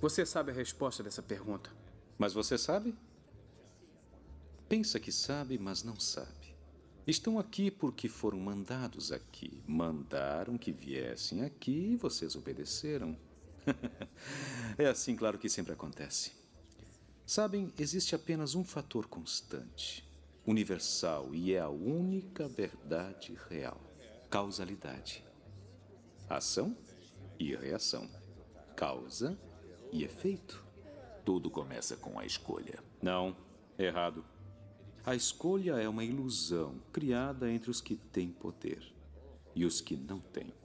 Você sabe a resposta dessa pergunta. Mas você sabe? Pensa que sabe, mas não sabe. Estão aqui porque foram mandados aqui. Mandaram que viessem aqui e vocês obedeceram. é assim, claro que sempre acontece. Sabem, existe apenas um fator constante, universal, e é a única verdade real: causalidade. Ação e reação. Causa e efeito? Tudo começa com a escolha. Não, errado. A escolha é uma ilusão criada entre os que têm poder e os que não têm.